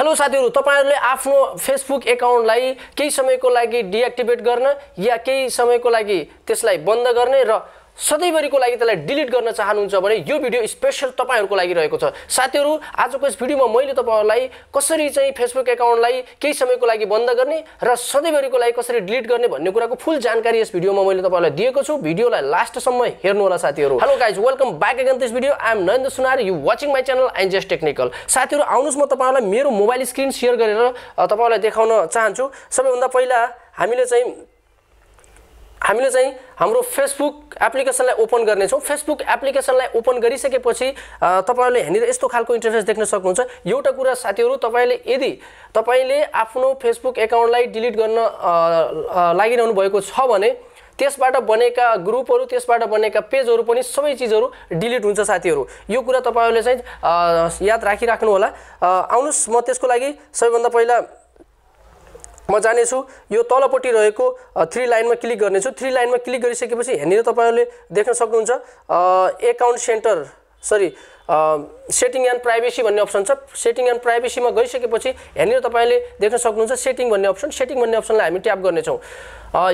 hello साथीहरू तपाईँहरूले आफ्नो फेसबुक एकाउन्टलाई केही समयको लागि डिएक्टिभेट गर्न या केही समयको लागि त्यसलाई बन्द गर्ने र सधैँभरिको लागि त्यसलाई डिलिट गर्न चाहनुहुन्छ भने यो भिडियो स्पेसल तपाईँहरूको लागि रहेको छ साथीहरू आजको यस भिडियोमा मैले तपाईँहरूलाई कसरी चाहिँ फेसबुक एकाउन्टलाई केही समयको लागि बन्द गर्ने र सधैँभरिको लागि कसरी डिलिट गर्ने भन्ने कुराको फुल जानकारी यस भिडियोमा मैले तपाईँलाई दिएको छु भिडियोलाई लास्टसम्म हेर्नु होला साथीहरू hello guys welcome back again this video I am Narendra Sunar you watching my channel and Just Technical साथीहरू आउनुहोस् म तपाईँहरूलाई मेरो मोबाइल स्क्रिन सेयर गरेर तपाईँलाई देखाउन चाहन्छु सबैभन्दा पहिला हामीले चाहिँ हामीले चाहिँ हाम्रो फेसबुक एप्लिकेसनलाई ओपन गर्नेछौँ फेसबुक एप्लिकेसनलाई ओपन गरिसकेपछि तपाईँहरूले यहाँनिर यस्तो खालको इन्टरफेस देख्न सक्नुहुन्छ एउटा कुरा साथीहरू तपाईँले यदि तपाईँले आफ्नो फेसबुक एकाउन्टलाई डिलिट गर्न लागिरहनु भएको छ भने त्यसबाट बनेका ग्रुपहरू त्यसबाट बनेका पेजहरू पनि सबै चिजहरू डिलिट हुन्छ साथीहरू यो कुरा तपाईँहरूले चाहिँ याद राखिराख्नु होला आउनुहोस् म त्यसको लागि सबैभन्दा पहिला म जानेछु यो तलपट्टि रहेको थ्री लाइनमा क्लिक गर्नेछु थ्री लाइनमा क्लिक गरिसकेपछि यहाँनिर तपाईँहरूले देख्न सक्नुहुन्छ account centre sorry setting and privacy भन्ने अप्सन छ सेटिङ एन्ड प्राइभेसीमा गइसकेपछि यहाँनिर तपाईँले देख्न सक्नुहुन्छ सेटिङ भन्ने अप्सन सेटिङ भन्ने अप्सनलाई हामी ट्याप गर्नेछौँ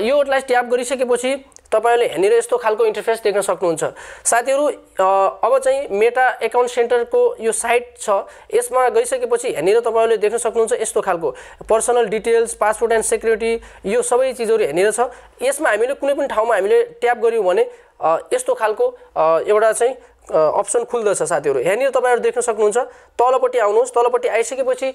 योलाई ट्याप गरिसकेपछि तपाईँहरूले यहाँनिर यस्तो खालको इन्टरफेस देख्न सक्नुहुन्छ साथीहरू अब चाहिँ मेटा एकाउन्ट सेन्टरको यो साइट छ यसमा गइसकेपछि यहाँनिर तपाईँहरूले देख्न सक्नुहुन्छ यस्तो खालको personal details passport and security यो सबै चिजहरू यहाँनिर छ यसमा हामीले कुनै पनि ठाउँमा हामीले ट्याप गऱ्यौँ भने यस्तो खालको एउटा चाहिँ अप्सन खुल्दछ साथीहरू यहाँनिर तपाईँहरू देख्न सक्नुहुन्छ तलपट्टि आउनुहोस् तलपट्टि आइसकेपछि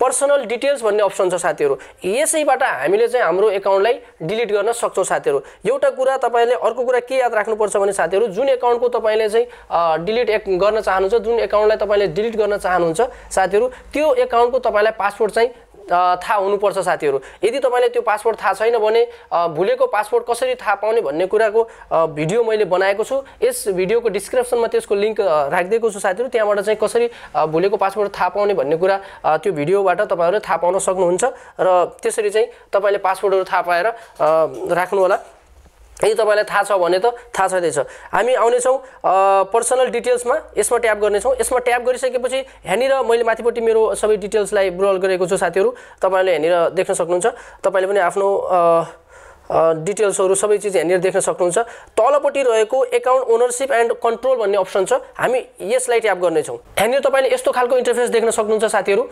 पर्सनल डिटेल्स भन्ने अप्सन छ साथीहरू यसैबाट हामीले चाहिँ हाम्रो एकाउन्टलाई डिलिट गर्न सक्छौँ साथीहरू एउटा कुरा तपाईँले अर्को कुरा के याद राख्नुपर्छ भने साथीहरू जुन एकाउन्टको तपाईँले चाहिँ डिलिट एक गर्न चाहनुहुन्छ जुन एकाउन्टलाई तपाईँले डिलिट गर्न चाहनुहुन्छ साथीहरू त्यो एकाउन्टको तपाईँलाई पासवर्ड चाहिँ थाहा हुनुपर्छ साथीहरू यदि तपाईँलाई त्यो पासवर्ड थाहा छैन भने भुलेको पासवर्ड कसरी थाहा पाउने भन्ने कुराको भिडियो मैले बनाएको छु यस भिडियोको डिस्क्रिप्सनमा त्यसको लिङ्क राखिदिएको छु साथीहरू त्यहाँबाट चाहिँ कसरी भुलेको पासवर्ड थाहा पाउने भन्ने कुरा त्यो भिडियोबाट तपाईँहरू थाहा पाउन सक्नुहुन्छ र त्यसरी चाहिँ तपाईँले पासवर्डहरू थाहा पाएर राख्नु होला यदि तपाईँलाई थाहा छ भने त थाहा छँदैछ हामी आउनेछौँ पर्सनल डिटेल्समा यसमा ट्याप गर्नेछौँ यसमा ट्याप गरिसकेपछि यहाँनिर मैले माथिपट्टि मेरो सबै डिटेल्सलाई ब्रोल गरेको छु साथीहरू तपाईँले यहाँनिर देख्न सक्नुहुन्छ तपाईँले पनि आफ्नो डिटेल्सहरू सबै चिज यहाँनिर देख्न सक्नुहुन्छ तलपट्टि रहेको एकाउन्ट ओनरसिप एन्ड कन्ट्रोल भन्ने अप्सन छ हामी यसलाई ट्याप गर्नेछौँ यहाँनिर तपाईँले यस्तो खालको इन्टरफेस देख्न सक्नुहुन्छ साथीहरू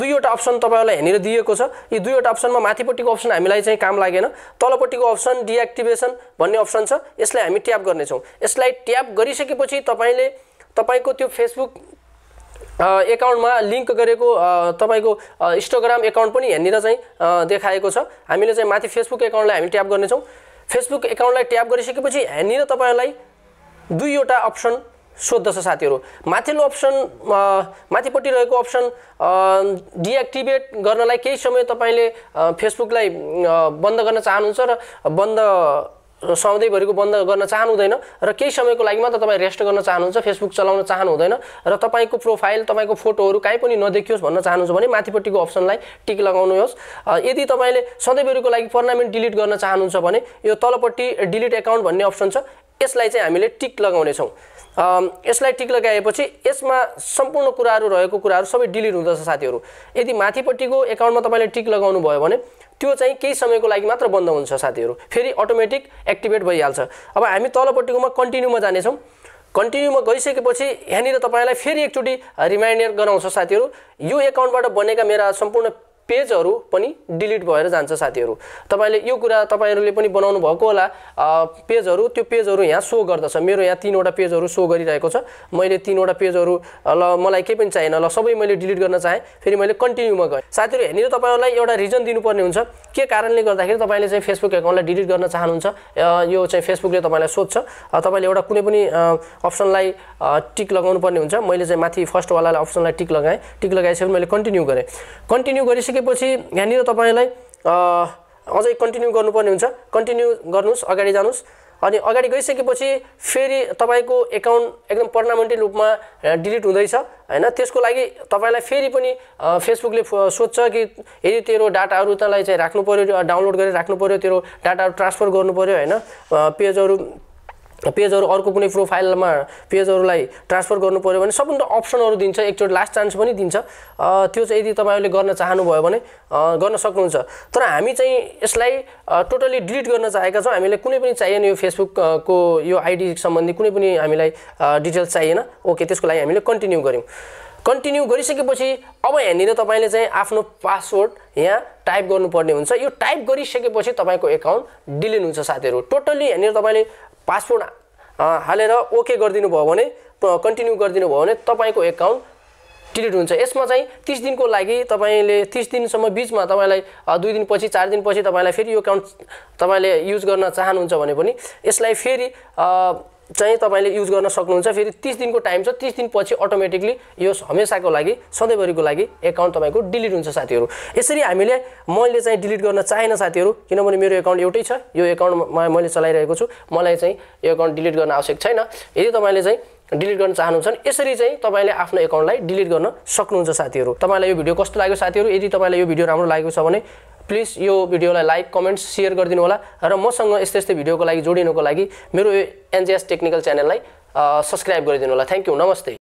दुईवटा अप्सन तपाईँहरूलाई यहाँनिर दिएको छ यी दुईवटा अप्सनमा माथिपट्टिको अप्सन हामीलाई चाहिँ काम लागेन तलपट्टिको अप्सन डिएक्टिभेसन भन्ने अप्सन छ यसलाई हामी ट्याप गर्नेछौँ यसलाई ट्याप गरिसकेपछि तपाईँले तपाईँको त्यो फेसबुक एकाउन्टमा लिङ्क गरेको तपाईँको इन्स्टाग्राम एकाउन्ट पनि यहाँनिर चाहिँ देखाएको छ हामीले चाहिँ माथि फेसबुक एकाउन्टलाई हामी ट्याप गर्नेछौँ फेसबुक एकाउन्टलाई ट्याप गरिसकेपछि यहाँनिर तपाईँलाई दुईवटा अप्सन सोद्धछ साथीहरू माथिल्लो अप्सन माथिपट्टि रहेको अप्सन डिएक्टिभेट गर्नलाई केही समय तपाईँले फेसबुकलाई बन्द गर्न चाहनुहुन्छ र बन्द सधैँभरिको बन्द गर्न चाहनुहुँदैन र केही समयको लागि मात्र तपाईँ रेस्ट गर्न चाहनुहुन्छ फेसबुक चलाउन चाहनुहुँदैन र तपाईँको प्रोफाइल तपाईँको फोटोहरू काहीँ पनि नदेखियोस् भन्न चाहनुहुन्छ भने माथिपट्टिको अप्सनलाई टिक लगाउनुहोस् यदि तपाईँले सधैँभरिको लागि पर्मानेन्ट डिलिट गर्न चाहनुहुन्छ भने यो तलपट्टि डिलिट एकाउन्ट भन्ने अप्सन छ यसलाई चाहिँ हामीले टिक लगाउनेछौँ यसलाई टिक लगाएपछि यसमा सम्पूर्ण कुराहरू रहेको कुराहरू सबै डिलिट हुँदछ साथीहरू यदि माथिपट्टिको एकाउन्टमा तपाईँले टिक लगाउनु भयो भने त्यो चाहिँ केही समयको लागि मात्र बन्द हुन्छ साथीहरू फेरि अटोमेटिक एक्टिभेट भइहाल्छ अब हामी तलपट्टिकोमा कन्टिन्यूमा जानेछौँ कन्टिन्यूमा गइसकेपछि यहाँनिर तपाईँलाई फेरि एकचोटि रिमाइन्डर गराउँछ साथीहरू यो एकाउन्टबाट बनेका मेरा सम्पूर्ण पेजहरू पनि डिलिट भएर जान्छ साथीहरू तपाईँले यो कुरा तपाईँहरूले पनि बनाउनु भएको होला पेजहरू त्यो पेजहरू यहाँ सो गर्दछ मेरो यहाँ तिनवटा पेजहरू सो गरिरहेको छ मैले तिनवटा पेजहरू ल मलाई केही पनि चाहिएन ल सबै मैले डिलिट गर्न चाहेँ फेरि मैले कन्टिन्यूमा गएँ साथीहरू यहाँनिर तपाईँहरूलाई एउटा रिजन दिनुपर्ने हुन्छ के कारणले गर्दाखेरि तपाईँले चाहिँ फेसबुक एकाउन्टलाई डिलिट गर्न चाहनुहुन्छ यो चाहिँ फेसबुकले तपाईँलाई सोध्छ तपाईँले एउटा कुनै पनि अप्सनलाई टिक लगाउनु पर्ने हुन्छ मैले चाहिँ माथि फर्स्टवालालाई अप्सनलाई टिक लगाएँ टिक लगाएपछि मैले कन्टिन्यू गरेँ कन्टिन्यू गरिसकेँ सकेपछि यहाँनिर तपाईँलाई अझै कन्टिन्यू गर्नुपर्ने हुन्छ कन्टिन्यू गर्नुहोस् अगाडि जानुहोस् अनि अगाडि गइसकेपछि फेरि तपाईँको एकाउन्ट एकदम पर्मानेन्टली रूपमा डिलिट हुँदैछ होइन त्यसको लागि तपाईँलाई फेरि पनि फेसबुकले सोध्छ कि यदि तेरो डाटाहरू त्यसलाई चाहिँ राख्नु पऱ्यो डाउनलोड गरेर राख्नु पऱ्यो तेरो डाटाहरू ट्रान्सफर गर्नु पऱ्यो होइन पेजहरू पेजहरू अर्को कुनै प्रोफाइलमा पेजहरूलाई ट्रान्सफर गर्नु पऱ्यो भने सबभन्दा अप्सनहरू दिन्छ एकचोटि लास्ट चान्स पनि दिन्छ त्यो चाहिँ यदि तपाईँहरूले गर्न चाहनुभयो भने गर्न सक्नुहुन्छ तर हामी चाहिँ यसलाई टोटल्ली डिलिट गर्न चाहेका छौँ हामीलाई कुनै पनि चाहिएन यो फेसबुकको यो आइडी सम्बन्धी कुनै पनि हामीलाई डिटेल्स चाहिएन ओके त्यसको लागि हामीले कन्टिन्यू गऱ्यौँ कन्टिन्यू गरिसकेपछि अब यहाँनिर तपाईँले चाहिँ आफ्नो पासवर्ड यहाँ टाइप गर्नुपर्ने हुन्छ यो टाइप गरिसकेपछि तपाईँको एकाउन्ट डिलिट हुन्छ साथीहरू टोटल्ली यहाँनिर तपाईँले पासवर्ड हालेर ओके गरिदिनु भयो भने कन्टिन्यू गरिदिनु भयो भने तपाईँको एकाउन्ट डिलिट हुन्छ यसमा चाहिँ तिस दिनको लागि तपाईँले तिस दिनसम्म बिचमा तपाईँलाई दुई दिनपछि चार दिनपछि तपाईँलाई फेरि यो एकाउन्ट तपाईँले युज गर्न चाहनुहुन्छ भने पनि यसलाई फेरि चाहिँ तपाईँले युज गर्न सक्नुहुन्छ फेरि तिस दिनको टाइम छ तिस दिनपछि अटोमेटिकली यो हमेसाको लागि सधैँभरिको लागि एकाउन्ट तपाईँको डिलिट हुन्छ साथीहरू यसरी हामीले मैले चाहिँ डिलिट गर्न चाहेन साथीहरू किनभने मेरो एकाउन्ट एउटै छ यो एकाउन्ट मैले चलाइरहेको छु मलाई चाहिँ यो एकाउन्ट डिलिट गर्न आवश्यक छैन यदि तपाईँले चाहिँ डिलिट गर्न चाहनुहुन्छ भने यसरी चाहिँ तपाईँले आफ्नो एकाउन्टलाई डिलिट गर्न सक्नुहुन्छ साथीहरू तपाईँलाई यो भिडियो कस्तो लाग्यो साथीहरू यदि तपाईँलाई यो भिडियो राम्रो लागेको छ भने प्लिज यो भिडियोलाई लाइक कमेन्ट सेयर गरिदिनु होला र मसँग यस्तै यस्तै भिडियोको लागि जोडिनुको लागि मेरो यो एनजिएस टेक्निकल च्यानललाई सब्सक्राइब गरिदिनु होला थ्याङ्क यू नमस्ते